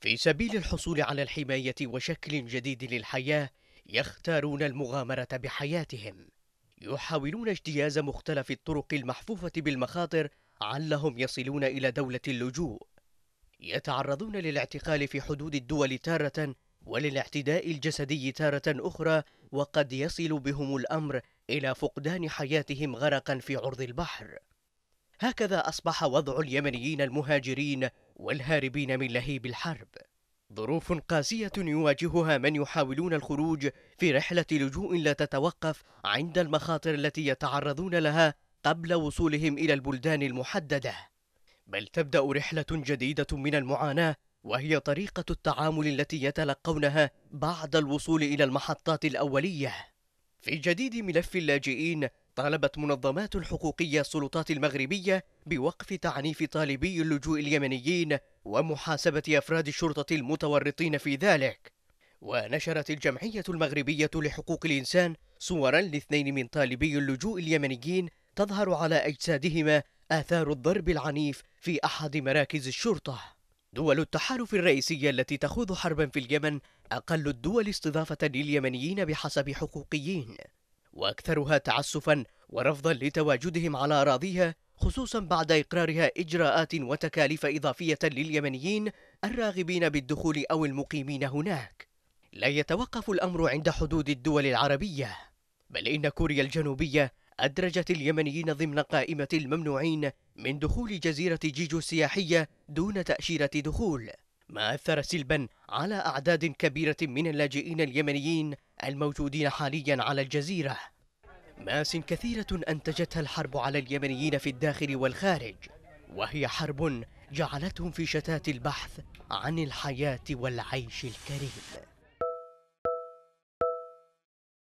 في سبيل الحصول على الحماية وشكل جديد للحياة يختارون المغامرة بحياتهم يحاولون اجتياز مختلف الطرق المحفوفة بالمخاطر علهم يصلون إلى دولة اللجوء يتعرضون للاعتقال في حدود الدول تارة وللاعتداء الجسدي تارة أخرى وقد يصل بهم الأمر إلى فقدان حياتهم غرقا في عرض البحر هكذا أصبح وضع اليمنيين المهاجرين والهاربين من لهيب الحرب ظروف قاسية يواجهها من يحاولون الخروج في رحلة لجوء لا تتوقف عند المخاطر التي يتعرضون لها قبل وصولهم إلى البلدان المحددة بل تبدأ رحلة جديدة من المعاناة وهي طريقة التعامل التي يتلقونها بعد الوصول إلى المحطات الأولية في جديد ملف اللاجئين طالبت منظمات حقوقية السلطات المغربية بوقف تعنيف طالبي اللجوء اليمنيين ومحاسبة أفراد الشرطة المتورطين في ذلك ونشرت الجمعية المغربية لحقوق الإنسان صورا لاثنين من طالبي اللجوء اليمنيين تظهر على أجسادهما آثار الضرب العنيف في أحد مراكز الشرطة دول التحالف الرئيسية التي تخوض حربا في اليمن أقل الدول استضافة لليمنيين بحسب حقوقيين وأكثرها تعسفا ورفضا لتواجدهم على أراضيها خصوصا بعد إقرارها إجراءات وتكاليف إضافية لليمنيين الراغبين بالدخول أو المقيمين هناك لا يتوقف الأمر عند حدود الدول العربية بل إن كوريا الجنوبية أدرجت اليمنيين ضمن قائمة الممنوعين من دخول جزيرة جيجو السياحية دون تأشيرة دخول ما أثر سلبا على أعداد كبيرة من اللاجئين اليمنيين الموجودين حاليا على الجزيرة ماس كثيرة أنتجتها الحرب على اليمنيين في الداخل والخارج وهي حرب جعلتهم في شتات البحث عن الحياة والعيش الكريم